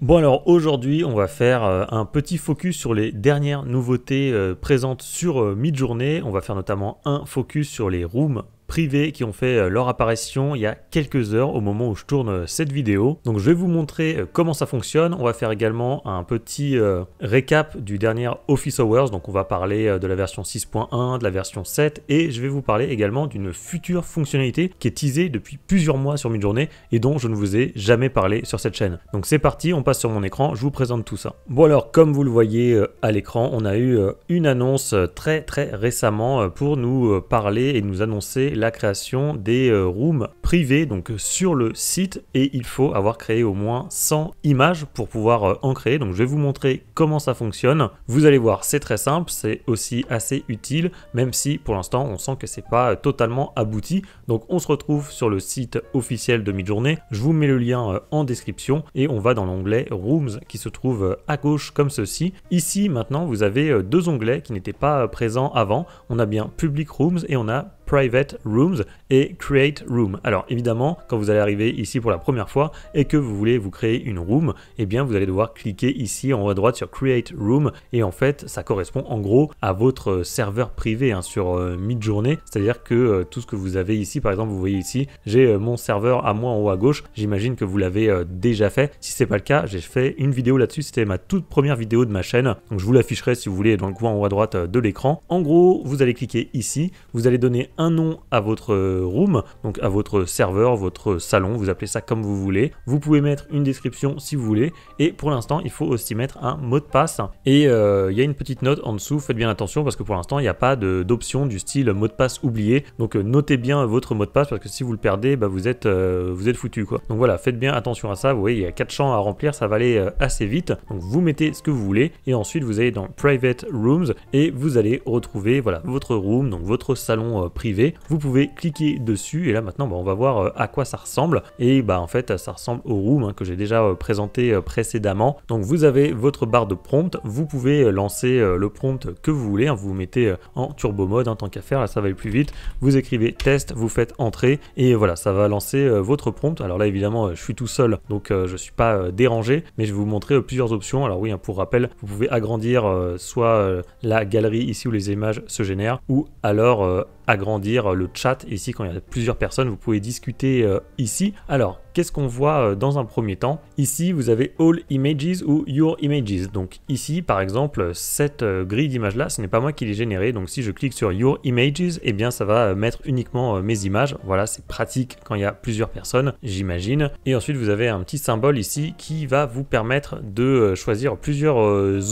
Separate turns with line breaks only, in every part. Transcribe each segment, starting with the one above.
Bon alors aujourd'hui on va faire euh, un petit focus sur les dernières nouveautés euh, présentes sur euh, Midjourney. On va faire notamment un focus sur les rooms privés qui ont fait euh, leur apparition il y a quelques heures au moment où je tourne euh, cette vidéo. Donc je vais vous montrer euh, comment ça fonctionne. On va faire également un petit récap du dernier Office Hours. Donc on va parler de la version 6.1, de la version 7 et je vais vous parler également d'une future fonctionnalité qui est teasée depuis plusieurs mois sur une journée et dont je ne vous ai jamais parlé sur cette chaîne. Donc c'est parti, on passe sur mon écran, je vous présente tout ça. Bon alors comme vous le voyez à l'écran, on a eu une annonce très très récemment pour nous parler et nous annoncer la création des euh, rooms privés donc euh, sur le site et il faut avoir créé au moins 100 images pour pouvoir euh, en créer. Donc je vais vous montrer comment ça fonctionne. Vous allez voir, c'est très simple, c'est aussi assez utile même si pour l'instant on sent que c'est pas totalement abouti. Donc on se retrouve sur le site officiel de journée Je vous mets le lien en description et on va dans l'onglet Rooms qui se trouve à gauche comme ceci. Ici maintenant vous avez deux onglets qui n'étaient pas présents avant. On a bien Public Rooms et on a Private Rooms et Create Room. Alors évidemment, quand vous allez arriver ici pour la première fois et que vous voulez vous créer une room, eh bien vous allez devoir cliquer ici en haut à droite sur Create Room et en fait ça correspond en gros à votre euh, serveur privé hein, sur euh, Midjourney. journée cest c'est-à-dire que euh, tout ce que vous avez ici, par exemple vous voyez ici, j'ai mon serveur à moi en haut à gauche, j'imagine que vous l'avez déjà fait, si c'est pas le cas, j'ai fait une vidéo là-dessus, c'était ma toute première vidéo de ma chaîne, donc je vous l'afficherai si vous voulez dans le coin en haut à droite de l'écran. En gros, vous allez cliquer ici, vous allez donner nom à votre room, donc à votre serveur, votre salon, vous appelez ça comme vous voulez. Vous pouvez mettre une description si vous voulez. Et pour l'instant, il faut aussi mettre un mot de passe. Et euh, il y a une petite note en dessous, faites bien attention parce que pour l'instant, il n'y a pas d'option du style mot de passe oublié. Donc euh, notez bien votre mot de passe parce que si vous le perdez, bah, vous êtes, euh, vous êtes foutu. Quoi. Donc voilà, faites bien attention à ça. Vous voyez, il y a quatre champs à remplir, ça va aller assez vite. Donc vous mettez ce que vous voulez et ensuite vous allez dans Private Rooms et vous allez retrouver voilà, votre room, donc votre salon privé vous pouvez cliquer dessus et là maintenant bah, on va voir euh, à quoi ça ressemble et bah en fait ça ressemble au room hein, que j'ai déjà euh, présenté euh, précédemment. Donc vous avez votre barre de prompt, vous pouvez lancer le prompt que vous voulez, hein. vous, mettez en turbo mode en hein, tant qu'à là ça va aller plus vite, vous écrivez test, vous faites entrer et voilà ça va lancer votre prompt. Alors là évidemment je suis tout seul donc je suis pas dérangé mais je vais vous montrer plusieurs options. Alors oui pour rappel vous pouvez agrandir soit la galerie ici où les images se génèrent ou alors agrandir dire euh, le chat ici quand il y a plusieurs personnes, vous pouvez discuter euh, ici. Alors, ce qu'on voit euh, dans un premier temps Ici, vous avez All Images ou Your Images. Donc ici, par exemple, cette euh, grille d'images-là, ce n'est pas moi qui l'ai généré. Donc si je clique sur Your Images, et eh bien ça va euh, mettre uniquement mes images. Voilà, c'est pratique quand il y a plusieurs personnes, j'imagine. Et ensuite, vous avez un petit symbole ici qui va vous permettre de choisir plusieurs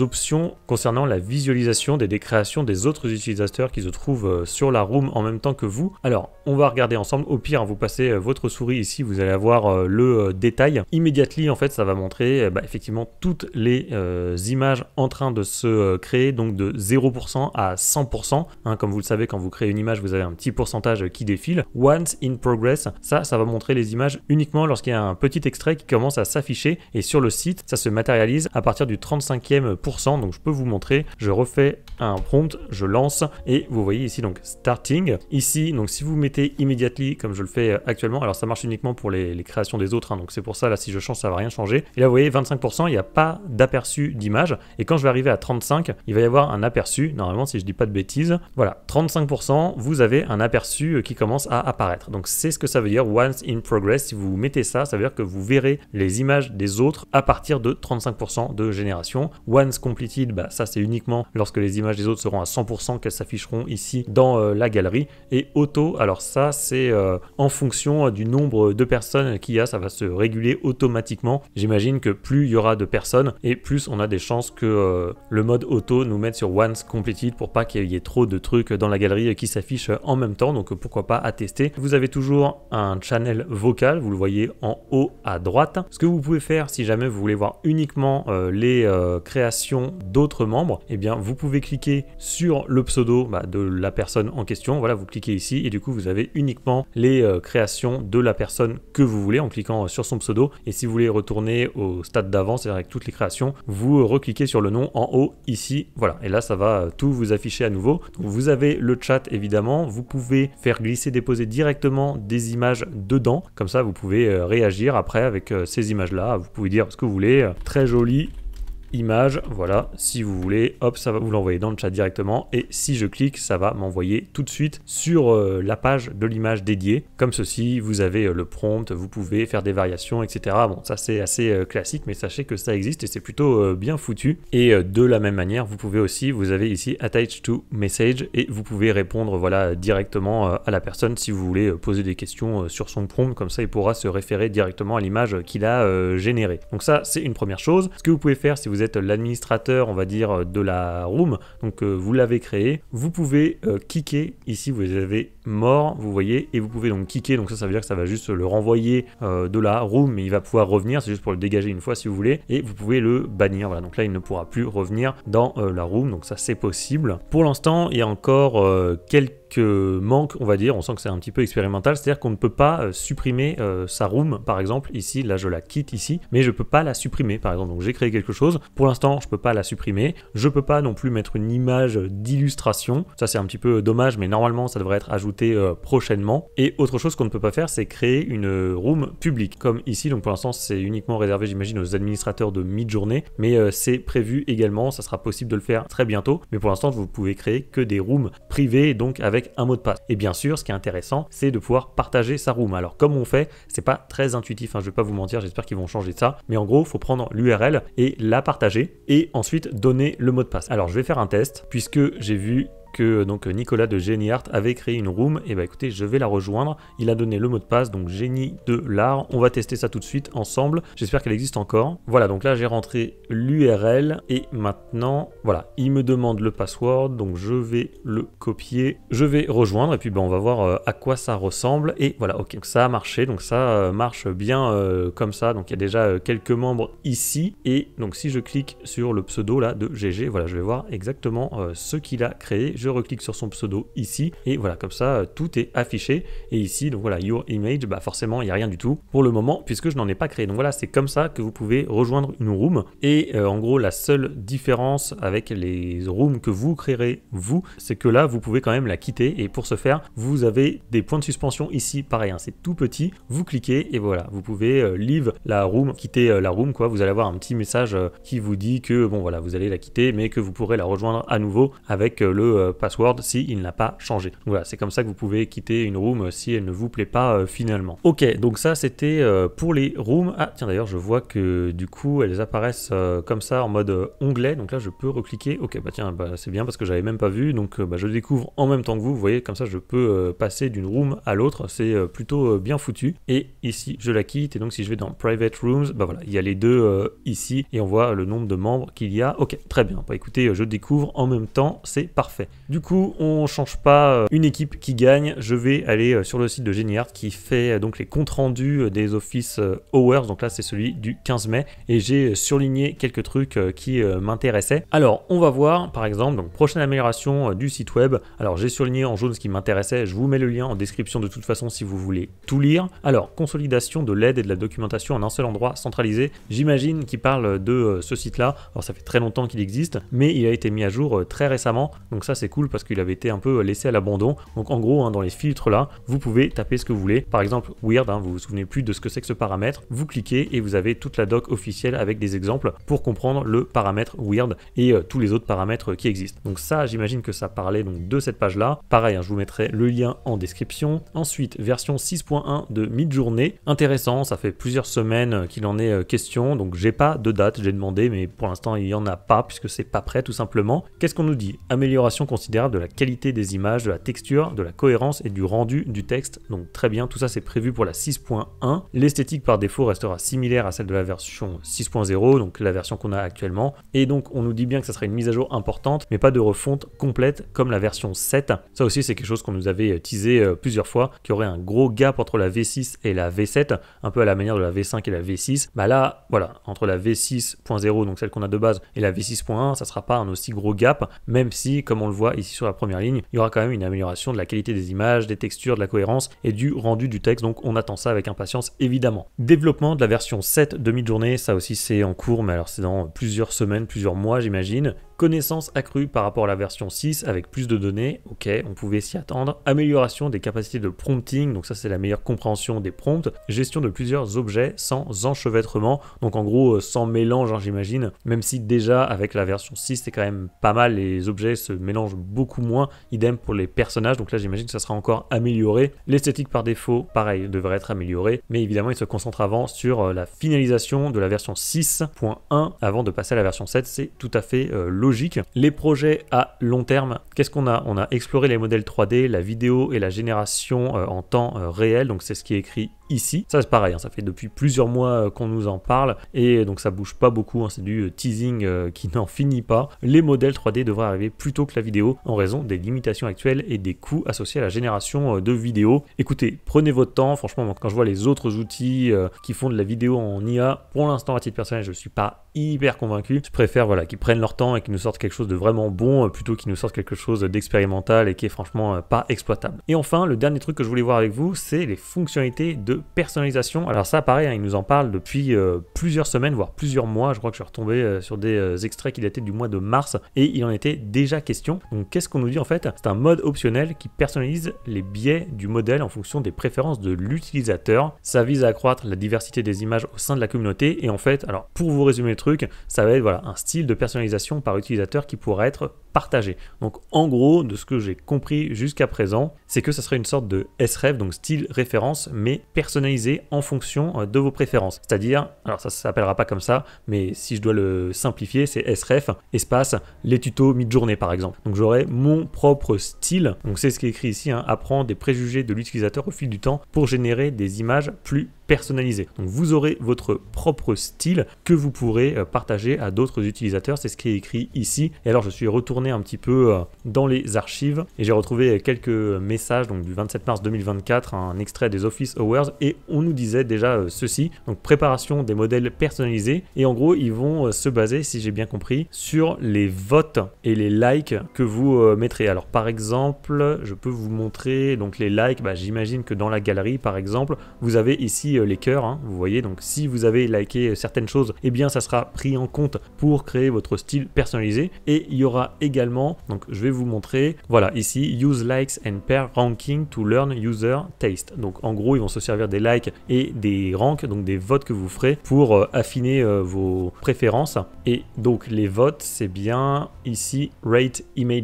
options concernant la visualisation des, décréations des autres utilisateurs qui se trouvent sur la room en même temps que vous. Alors, on va regarder ensemble. Au pire, vous passez votre souris ici, vous allez avoir euh, le euh, détail, immédiatement en fait ça va montrer euh, bah, effectivement toutes les images en train de se créer, donc de 0% à 100%. Hein, comme vous le savez, quand vous créez une image, vous avez un petit pourcentage qui défile. Once in progress, ça, ça va montrer les images uniquement lorsqu'il y a un petit extrait qui commence à s'afficher. Et sur le site, ça se matérialise à partir du 35e Donc je peux vous montrer, je refais un prompt, je lance et vous voyez ici donc starting. Ici, donc si vous mettez immédiatement comme je le fais actuellement, alors ça marche uniquement pour les, les des autres, hein, donc c'est pour ça, là, si je change, ça va rien changer. Et là, vous voyez, 25%, il n'y a pas d'aperçu d'image, et quand je vais arriver à 35, il va y avoir un aperçu, normalement, si je dis pas de bêtises, voilà, 35%, vous avez un aperçu euh, qui commence à apparaître. Donc c'est ce que ça veut dire, once in progress, si vous mettez ça, ça veut dire que vous verrez les images des autres à partir de 35% de génération. Once completed, bah, ça c'est uniquement lorsque les images des autres seront à 100% qu'elles s'afficheront ici dans euh, la galerie. Et auto, alors ça c'est euh, en fonction du nombre de personnes qui ça va se réguler automatiquement. J'imagine que plus il y aura de personnes et plus on a des chances que euh, le mode auto nous mette sur once completed pour pas qu'il y ait trop de trucs dans la galerie qui s'affichent en même temps. Donc pourquoi pas à tester. Vous avez toujours un channel vocal, vous le voyez en haut à droite. Ce que vous pouvez faire si jamais vous voulez voir uniquement euh, les euh, créations d'autres membres, et eh bien vous pouvez cliquer sur le pseudo bah, de la personne en question. Voilà, vous cliquez ici et du coup vous avez uniquement les créations de la personne que vous voulez en cliquant sur son pseudo. Et si vous voulez retourner au stade d'avance c'est-à-dire avec toutes les créations, vous recliquez sur le nom en haut ici. Voilà, et là ça va tout vous afficher à nouveau. vous avez le chat évidemment, vous pouvez faire glisser, déposer directement des images dedans. Comme ça, vous pouvez euh, réagir après avec euh, ces images-là. Vous pouvez dire ce que vous voulez. Très joli, image, voilà, si vous voulez, hop, ça va vous l'envoyer dans le chat directement, et si je clique, ça va m'envoyer tout de suite sur euh, la page de l'image dédiée, comme ceci, vous avez euh, le prompt, vous pouvez faire des variations, etc. Bon, ça c'est assez euh, classique, mais sachez que ça existe et c'est plutôt bien foutu, et de la même manière, vous pouvez aussi, vous avez ici Attach to Message, et vous pouvez répondre, voilà, directement à la personne si vous voulez poser des questions sur son prompt, comme ça il pourra se référer directement à l'image qu'il a générée. Donc ça, c'est une première chose. Ce que vous pouvez faire si vous vous êtes l'administrateur, on va dire, de la room, donc euh, vous l'avez créé, vous pouvez euh, cliquer ici, vous avez mort, vous voyez, et vous pouvez donc kicker, donc ça, ça veut dire que ça va juste le renvoyer euh, de la room, mais il va pouvoir revenir, c'est juste pour le dégager une fois si vous voulez, et vous pouvez le bannir, voilà, donc là, il ne pourra plus revenir dans euh, la room, donc ça, c'est possible. Pour l'instant, il y a encore euh, quelques manques, on va dire, on sent que c'est un petit peu expérimental, c'est-à-dire qu'on ne peut pas supprimer sa room, par exemple, ici, là je la quitte ici, mais je peux pas la supprimer, par exemple, donc j'ai créé quelque chose, pour l'instant je peux pas la supprimer, je peux pas non plus mettre une image d'illustration, ça c'est un petit peu dommage, mais normalement ça devrait être ajouté euh, prochainement. Et autre chose qu'on ne peut pas faire, c'est créer une room publique, comme ici. Donc pour l'instant, c'est uniquement réservé, j'imagine, aux administrateurs de mid-journée, mais euh, c'est prévu également, ça sera possible de le faire très bientôt. Mais pour l'instant, vous pouvez créer que des rooms privées, donc avec un mot de passe. Et bien sûr, ce qui est intéressant, c'est de pouvoir partager sa room. Alors comme on fait, c'est pas très intuitif, hein, je vais pas vous mentir, j'espère qu'ils vont changer ça. Mais en gros, faut prendre l'URL et la partager, et ensuite donner le mot de passe. Alors je vais faire un test, puisque j'ai vu que euh, donc Nicolas de GeniArt avait créé une room, et eh bah ben, écoutez, je vais la rejoindre. Il a donné le mot de passe, donc génie de l'art. On va tester ça tout de suite ensemble. J'espère qu'elle existe encore. Voilà, donc là j'ai rentré l'URL et maintenant, voilà, il me demande le password, donc je vais le copier. Je vais rejoindre et puis bah, on va voir euh, à quoi ça ressemble. Et voilà, ok, donc ça a marché, donc ça euh, marche bien comme ça. Donc il y a déjà quelques membres ici. Et donc si je clique sur le pseudo là de GG, voilà, je vais voir exactement ce qu'il a créé je reclique sur son pseudo ici, et voilà, comme ça, euh, tout est affiché. Et ici, donc voilà, Your Image, bah forcément, il n'y a rien du tout pour le moment, puisque je n'en ai pas créé. Donc voilà, c'est comme ça que vous pouvez rejoindre une room. Et euh, en gros, la seule différence avec les rooms que vous créerez, vous, c'est que là, vous pouvez quand même la quitter. Et pour ce faire, vous avez des points de suspension ici, pareil, hein, c'est tout petit. Vous cliquez, et voilà, vous pouvez euh, leave la room, quitter la room, quoi. Vous allez avoir un petit message qui vous dit que, bon, voilà, vous allez la quitter, mais que vous pourrez la rejoindre à nouveau avec le euh, password s'il il n'a pas changé. voilà, c'est comme ça que vous pouvez quitter une room euh, si elle ne vous plaît pas euh, finalement. Ok, donc ça c'était pour les rooms. Ah tiens d'ailleurs je vois que du coup elles apparaissent comme ça en mode onglet, donc là je peux recliquer. Ok bah tiens bah, c'est bien parce que j'avais même pas vu, donc bah, je découvre en même temps que vous, vous voyez comme ça je peux passer d'une room à l'autre, c'est plutôt bien foutu. Et ici je la quitte et donc si je vais dans private rooms, bah voilà il y a les deux ici et on voit le nombre de membres qu'il y a. Ok très bien, bah écoutez je découvre en même temps, c'est parfait. Du coup, on change pas euh, une équipe qui gagne. Je vais aller euh, sur le site de GeniArt qui fait euh, donc les comptes rendus des offices hours. Donc là, c'est celui du 15 mai. Et j'ai surligné quelques trucs qui m'intéressaient. Alors, on va voir, par exemple, donc prochaine amélioration du site web. Alors, j'ai surligné en jaune ce qui m'intéressait. Je vous mets le lien en description de toute façon si vous voulez tout lire. Alors, consolidation de l'aide et de la documentation en un seul endroit centralisé. J'imagine qu'il parle de ce site-là. Alors, ça fait très longtemps qu'il existe, mais il a été mis à jour très récemment. Donc ça, c'est cool parce qu'il avait été un peu laissé à l'abandon. Donc en gros, hein, dans les filtres là, vous pouvez taper ce que vous voulez. Par exemple, weird, hein, vous vous souvenez plus de ce que c'est que ce paramètre. Vous cliquez et vous avez toute la doc officielle avec des exemples pour comprendre le paramètre weird et euh, tous les autres paramètres qui existent. Donc ça, j'imagine que ça parlait donc de cette page là. Pareil, hein, je vous mettrai le lien en description. Ensuite, version 6.1 de journée Intéressant, ça fait plusieurs semaines qu'il en est euh, question. Donc j'ai pas de date, j'ai demandé, mais pour l'instant il y en a pas puisque c'est pas prêt tout simplement. Qu'est-ce qu'on nous dit Amélioration considérable de la qualité des images, de la texture, de la cohérence et du rendu du texte. Donc très bien, tout ça c'est prévu pour la 6.1. L'esthétique par défaut restera similaire à celle de la version 6.0, donc la version qu'on a actuellement. Et donc on nous dit bien que ça sera une mise à jour importante, mais pas de refonte complète comme la version 7. Ça aussi c'est quelque chose qu'on nous avait euh, teasé euh, plusieurs fois, qu'il y aurait un gros gap entre la V6 et la V7, un peu à la manière de la V5 et la V6. Bah là, voilà, entre la V6.0, donc celle qu'on a de base, et la V6.1, ça sera pas un aussi gros gap, même si, comme on le voit, ici sur la première ligne, il y aura quand même une amélioration de la qualité des images, des textures, de la cohérence et du rendu du texte. Donc on attend ça avec impatience évidemment. Développement de la version 7 demi journée ça aussi c'est en cours, mais alors c'est dans plusieurs semaines, plusieurs mois j'imagine. Connaissance accrue par rapport à la version 6 avec plus de données, ok, on pouvait s'y attendre. Amélioration des capacités de prompting, donc ça c'est la meilleure compréhension des prompts. Gestion de plusieurs objets sans enchevêtrement, donc en gros euh, sans mélange hein, j'imagine, même si déjà avec la version 6 c'est quand même pas mal, les objets se mélangent beaucoup moins, idem pour les personnages, donc là j'imagine que ça sera encore amélioré. L'esthétique par défaut, pareil, devrait être améliorée, mais évidemment il se concentre avant sur euh, la finalisation de la version 6.1 avant de passer à la version 7, c'est tout à fait euh, logique. Les projets à long terme, qu'est-ce qu'on a On a exploré les modèles 3D, la vidéo et la génération euh, en temps euh, réel, donc c'est ce qui est écrit ici. Ça c'est pareil, hein, ça fait depuis plusieurs mois euh, qu'on nous en parle et donc ça bouge pas beaucoup, hein, c'est du teasing qui n'en finit pas. Les modèles 3D devraient arriver plus tôt que la vidéo en raison des limitations actuelles et des coûts associés à la génération de vidéos. Écoutez, prenez votre temps, franchement quand je vois les autres outils qui font de la vidéo en IA, pour l'instant à titre personnel je suis pas hyper convaincu. Je préfère voilà qu'ils prennent leur temps et qu'ils nous sorte quelque chose de vraiment bon euh, plutôt qu'il nous sorte quelque chose d'expérimental et qui est franchement euh, pas exploitable. Et enfin, le dernier truc que je voulais voir avec vous, c'est les fonctionnalités de personnalisation. Alors ça, pareil, hein, il nous en parle depuis euh, plusieurs semaines, voire plusieurs mois. Je crois que je suis retombé sur des extraits qui dataient du mois de mars et il en était déjà question. Donc qu'est-ce qu'on nous dit en fait C'est un mode optionnel qui personnalise les biais du modèle en fonction des préférences de l'utilisateur. Ça vise à accroître la diversité des images au sein de la communauté et en fait, alors pour vous résumer le truc, ça va être voilà, un style de personnalisation par utilisateur utilisateur qui pourrait être partager. Donc en gros, de ce que j'ai compris jusqu'à présent, c'est que ça serait une sorte de SREF, donc style référence, mais personnalisé en fonction euh, de vos préférences. C'est-à-dire, alors ça ne s'appellera pas comme ça, mais si je dois le simplifier, c'est SREF, espace, les tutos mid-journée par exemple. Donc j'aurai mon propre style, donc c'est ce qui est écrit ici, hein, apprendre des préjugés de l'utilisateur au fil du temps pour générer des images plus personnalisées. Donc vous aurez votre propre style que vous pourrez euh, partager à d'autres utilisateurs, c'est ce qui est écrit ici. Et alors je suis retourné un petit peu euh, dans les archives et j'ai retrouvé quelques messages donc du 27 mars 2024, un extrait des Office Hours et on nous disait déjà euh, ceci, donc préparation des modèles personnalisés et en gros ils vont euh, se baser, si j'ai bien compris, sur les votes et les likes que vous mettrez. Alors par exemple, je peux vous montrer donc les likes, bah, j'imagine que dans la galerie par exemple, vous avez ici les cœurs, hein, vous voyez, donc si vous avez liké certaines choses, et eh bien ça sera pris en compte pour créer votre style personnalisé et il y aura également également. Donc je vais vous montrer, voilà ici, use likes and pair ranking to learn user taste. Donc en gros, ils vont se servir des likes et des ranks, donc des votes que vous ferez pour euh, affiner euh, vos préférences. Et donc les votes, c'est bien ici, rate images.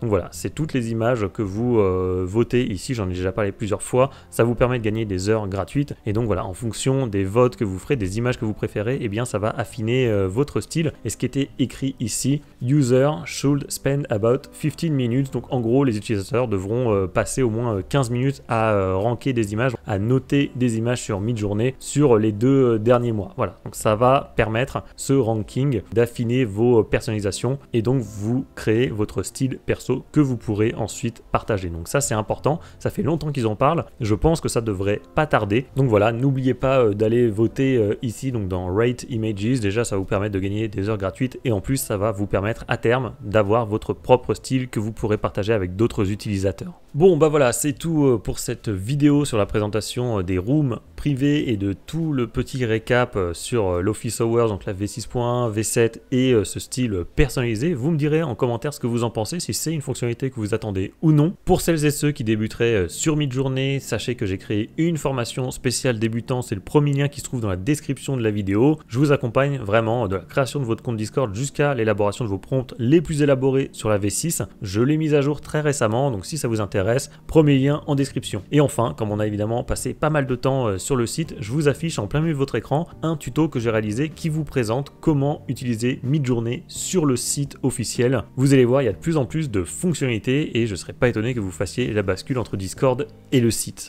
Donc voilà, c'est toutes les images que vous euh, votez ici, j'en ai déjà parlé plusieurs fois. Ça vous permet de gagner des heures gratuites. Et donc voilà, en fonction des votes que vous ferez, des images que vous préférez, et eh bien ça va affiner votre style. Et ce qui était écrit ici, user should spend about 15 minutes. Donc en gros, les utilisateurs devront euh, passer au moins 15 euh, minutes à euh, ranker des images, à noter des images sur mid-journée sur les deux derniers mois. Voilà, donc ça va permettre ce ranking d'affiner vos personnalisations et donc vous créer votre style perso que vous pourrez ensuite partager. Donc ça c'est important, ça fait longtemps qu'ils en parlent, je pense que ça devrait pas tarder. Donc voilà, n'oubliez pas d'aller voter ici, donc dans Rate Images, déjà ça vous permet de gagner des heures gratuites et en plus ça va vous permettre à terme d'avoir votre propre style que vous pourrez partager avec d'autres utilisateurs. Bon bah voilà, c'est tout euh, pour cette vidéo sur la présentation euh, des rooms privés et de tout le petit récap euh, sur l'Office Hours, donc la V6.1, V7 et ce style personnalisé. Vous me direz en commentaire ce que vous en pensez, si c'est une fonctionnalité que vous attendez ou non. Pour celles et ceux qui débuteraient sur mid-journée sachez que j'ai créé une formation spéciale débutant, c'est le premier lien qui se trouve dans la description de la vidéo. Je vous accompagne vraiment de la création de votre compte Discord jusqu'à l'élaboration de vos prompts les plus élaborés sur la V6. Je l'ai mise à jour très récemment, donc si ça vous intéresse, premier lien en description. Et enfin, comme on a évidemment passé pas mal de temps euh, sur le site, je vous affiche en plein milieu de votre écran un tuto que j'ai réalisé qui vous présente comment utiliser Midjourney sur le site officiel. Vous allez voir, il y a de plus en plus de fonctionnalités et je ne serais pas étonné que vous fassiez la bascule entre Discord et le site.